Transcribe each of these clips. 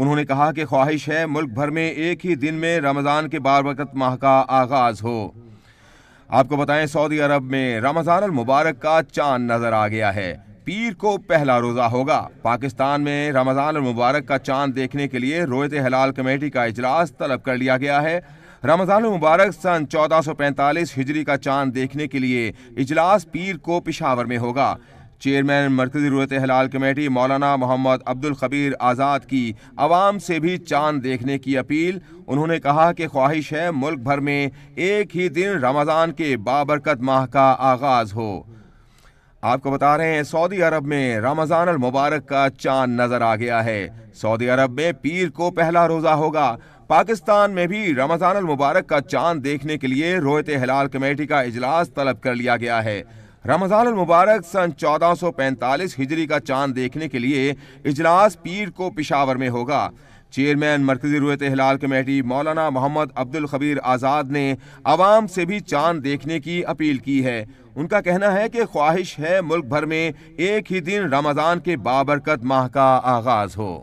उन्होंने कहा कि ख्वाहिश है मुल्क भर में एक ही दिन में रमज़ान के बारबरकत माह का आगाज़ हो आपको बताएं सऊदी अरब में रमज़ान मुबारक का चांद नज़र आ गया है पीर को पहला रोज़ा होगा पाकिस्तान में रमज़ान मुबारक का चांद देखने के लिए रोयत हलाल कमेटी का इजलास तलब कर लिया गया है रमज़ान मुबारक सन 1445 हिजरी का चांद देखने के लिए इजलास पीर को पिशावर में होगा चेयरमैन मरकजी रूरत हलाल कमेटी मौलाना मोहम्मद अब्दुल खबीर आज़ाद की आवाम से भी चांद देखने की अपील उन्होंने कहा कि ख्वाहिश है मुल्क भर में एक ही दिन रमज़ान के बाबरकत माह का आगाज़ हो आपको बता रहे हैं सऊदी अरब में रमज़ान मुबारक का चांद नज़र आ गया है सऊदी अरब में पीर को पहला रोज़ा होगा पाकिस्तान में भी रमज़ान मुबारक का चांद देखने के लिए रोहित हिलाल कमेटी का इजलास तलब कर लिया गया है रमजान मुबारक सन 1445 हिजरी का चांद देखने के लिए इजलास पीर को पिशावर में होगा चेयरमैन मरकजी रुत हिलाल कमेटी मौलाना मोहम्मद अब्दुल खबीर आज़ाद ने आवाम से भी चांद देखने की अपील की है उनका कहना है कि ख्वाहिश है मुल्क भर में एक ही दिन रमज़ान के बाबरकत माह का आगाज़ हो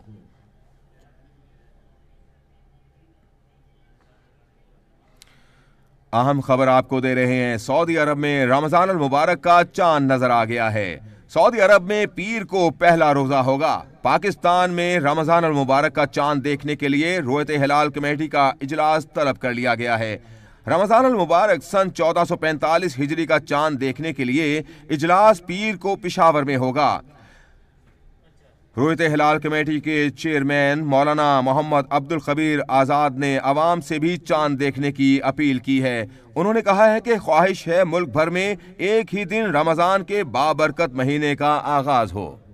अहम खबर आपको दे रहे हैं सऊदी अरब में रमजान मुबारक का चांद नजर आ गया है सऊदी अरब में पीर को पहला रोजा होगा पाकिस्तान में रमजान मुबारक का चांद देखने के लिए रोयत हिलाल कमेटी का इजलास तलब कर लिया गया है रमजान मुबारक सन 1445 हिजरी का चांद देखने के लिए इजलास पीर को पिशावर में होगा रोहित हिलाल कमेटी के चेयरमैन मौलाना मोहम्मद अब्दुल खबीर आज़ाद ने आवाम से भी चांद देखने की अपील की है उन्होंने कहा है कि ख्वाहिश है मुल्क भर में एक ही दिन रमज़ान के बाबरकत महीने का आगाज़ हो